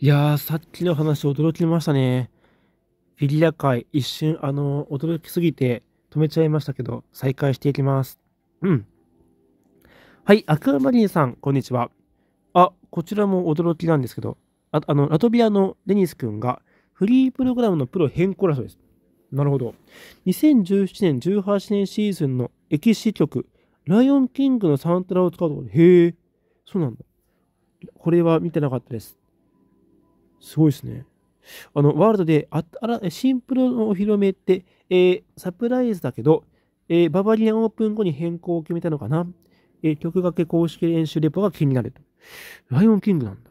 いやー、さっきの話驚きましたね。フィギュア界一瞬、あの驚きすぎて止めちゃいましたけど、再開していきます。うん。はい、アクアマリンさん、こんにちは。あ、こちらも驚きなんですけど、ああの、ラトビアのデニス君がフリープログラムのプロ変更らしいです。なるほど。2017年、18年シーズンの歴史曲、ライオンキングのサントラを使うとへえ、そうなんだ。これは見てなかったです。すごいですね。あの、ワールドでああら、シンプルのお披露目って、えー、サプライズだけど、えー、ババリアンオープン後に変更を決めたのかな。えー、曲掛け公式練習レポが気になると。ライオンキングなんだ。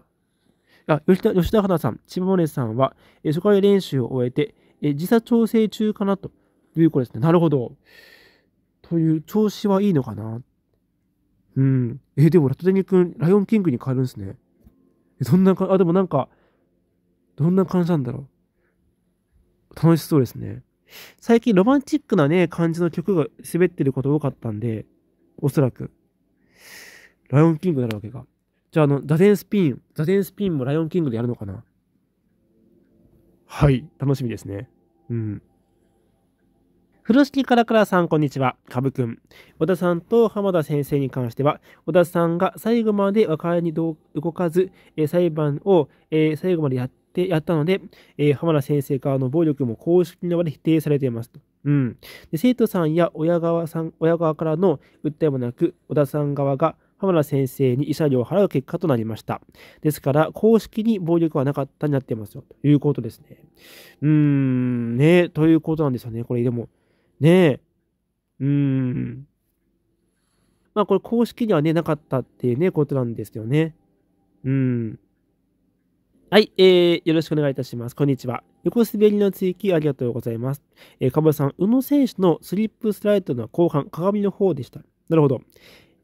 あ、吉田、吉田花さん、千葉森さんは、えー、初回練習を終えて、えー、時差調整中かなということですね。なるほど。という、調子はいいのかな。うん。えー、でも、ラトデニ君、ライオンキングに変えるんですね。そんなか、あ、でもなんか、どんな感じなんだろう。楽しそうですね。最近ロマンチックなね、感じの曲が滑ってること多かったんで、おそらく。ライオンキングになるわけか。じゃあ、あの、座禅スピン、座禅スピンもライオンキングでやるのかなはい、楽しみですね。うん。風呂敷からからさん、こんにちは。かぶくん。小田さんと浜田先生に関しては、小田さんが最後まで和解に動かず、えー、裁判を、えー、最後までやっでやったので、えー、浜田先生側の暴力も公式の場で否定されていますと。うん、で生徒さんや親側さん親側からの訴えもなく、小田さん側が浜田先生に慰謝料を払う結果となりました。ですから、公式に暴力はなかったになってますよ、ということですね。うーん、ねということなんですよね、これでも。ねえ、うーん。まあ、これ公式にはね、なかったっていうね、ことなんですよね。うん。はい、えー、よろしくお願いいたします。こんにちは。横滑りの追記ありがとうございます。えー、かぼさん、宇野選手のスリップスライドの後半、鏡の方でした。なるほど。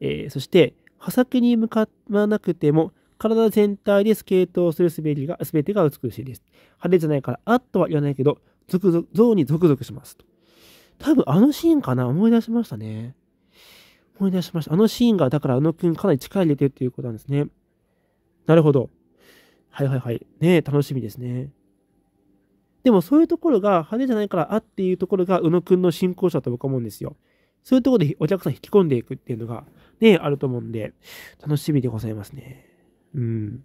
えー、そして、刃先に向かわなくても、体全体でスケートをする滑りが、すべてが美しいです。派手じゃないから、あっとは言わないけど、ゾクゾク、ゾにゾクゾクします。多分あのシーンかな思い出しましたね。思い出しました。あのシーンが、だからあのくんかなり力入れてるっていうことなんですね。なるほど。はいはいはい。ね楽しみですね。でもそういうところが派手じゃないからあっていうところが宇野くんの信仰者と僕は思うんですよ。そういうところでお客さん引き込んでいくっていうのがね、あると思うんで、楽しみでございますね。うん。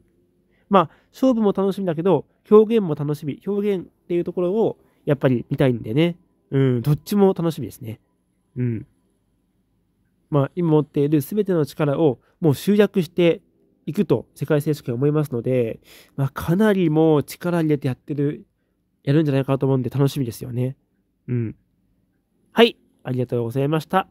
まあ、勝負も楽しみだけど、表現も楽しみ。表現っていうところをやっぱり見たいんでね。うん、どっちも楽しみですね。うん。まあ、今持っている全ての力をもう集約して行くと世界選手権思いますので、まあ、かなりもう力入れてやってる、やるんじゃないかと思うんで楽しみですよね。うん。はい。ありがとうございました。